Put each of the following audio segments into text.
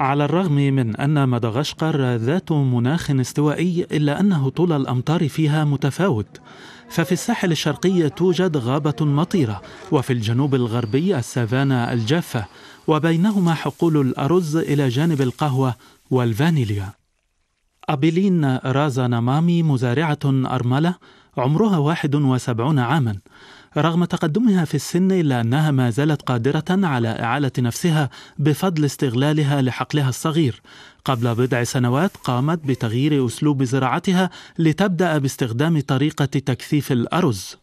على الرغم من أن مدغشقر ذات مناخ استوائي إلا أن هطول الأمطار فيها متفاوت ففي الساحل الشرقي توجد غابة مطيرة وفي الجنوب الغربي السافانا الجافة وبينهما حقول الأرز إلى جانب القهوة والفانيليا أبيلين رازا نمامي مزارعة أرملة عمرها 71 عاما رغم تقدمها في السن إلا أنها ما زالت قادرة على إعالة نفسها بفضل استغلالها لحقلها الصغير قبل بضع سنوات قامت بتغيير أسلوب زراعتها لتبدأ باستخدام طريقة تكثيف الأرز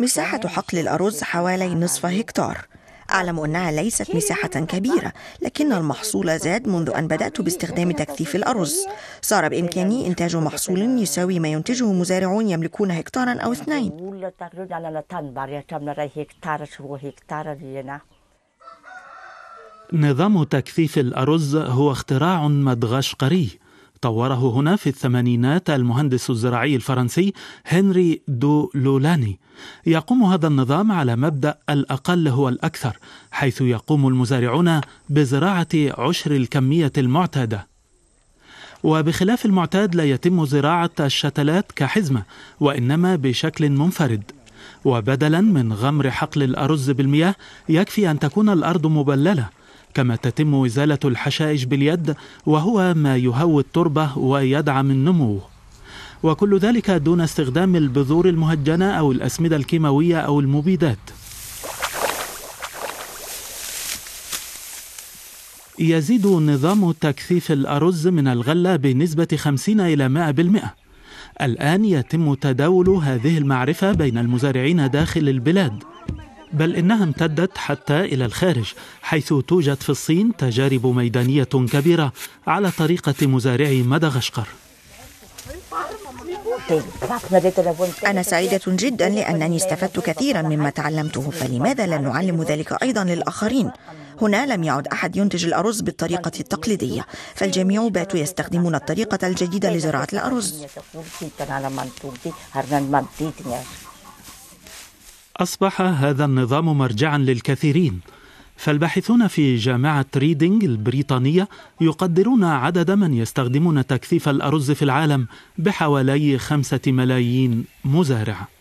مساحة حقل الأرز حوالي نصف هكتار أعلم أنها ليست مساحة كبيرة لكن المحصول زاد منذ أن بدأت باستخدام تكثيف الأرز صار بإمكاني إنتاج محصول يساوي ما ينتجه مزارعون يملكون هكتارا أو اثنين نظام تكثيف الأرز هو اختراع مدغشقري طوره هنا في الثمانينات المهندس الزراعي الفرنسي هنري دو لولاني يقوم هذا النظام على مبدأ الأقل هو الأكثر حيث يقوم المزارعون بزراعة عشر الكمية المعتادة وبخلاف المعتاد لا يتم زراعة الشتلات كحزمة وإنما بشكل منفرد وبدلا من غمر حقل الأرز بالمياه يكفي أن تكون الأرض مبللة كما تتم إزالة الحشائش باليد وهو ما يهوي التربة ويدعم النمو وكل ذلك دون استخدام البذور المهجنة أو الأسمدة الكيماوية أو المبيدات يزيد نظام تكثيف الأرز من الغلة بنسبة 50 إلى 100% الآن يتم تداول هذه المعرفة بين المزارعين داخل البلاد بل انها امتدت حتى الى الخارج حيث توجد في الصين تجارب ميدانيه كبيره على طريقه مزارعي مدغشقر أنا سعيدة جدا لأنني استفدت كثيرا مما تعلمته فلماذا لا نعلم ذلك أيضا للآخرين؟ هنا لم يعد أحد ينتج الأرز بالطريقة التقليدية فالجميع باتوا يستخدمون الطريقة الجديدة لزراعة الأرز أصبح هذا النظام مرجعا للكثيرين فالباحثون في جامعة ريدينغ البريطانية يقدرون عدد من يستخدمون تكثيف الأرز في العالم بحوالي خمسة ملايين مزارع